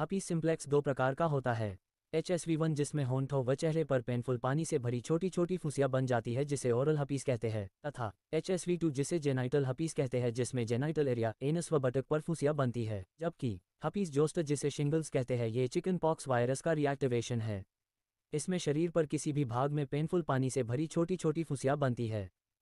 हपी simplex दो प्रकार का होता है एच एस वी वन जिसमें होंठों व चेहरे पर पेनफुल पानी से भरी छोटी छोटी फुसिया बन जाती है जिसे ओरल हपीस कहते हैं तथा एच एस वी टू जिसे जेनाइटल हपीस कहते हैं जिसमें जेनाइटल एरिया एनस व बटक पर फुसिया बनती है जबकि हपीस जोस्ट जिसे शिंगल्स कहते हैं ये चिकन पॉक्स वायरस का रिएक्टिवेशन है इसमें शरीर पर किसी भी भाग में पेनफुल पानी से भरी छोटी छोटी फुसिया बनती है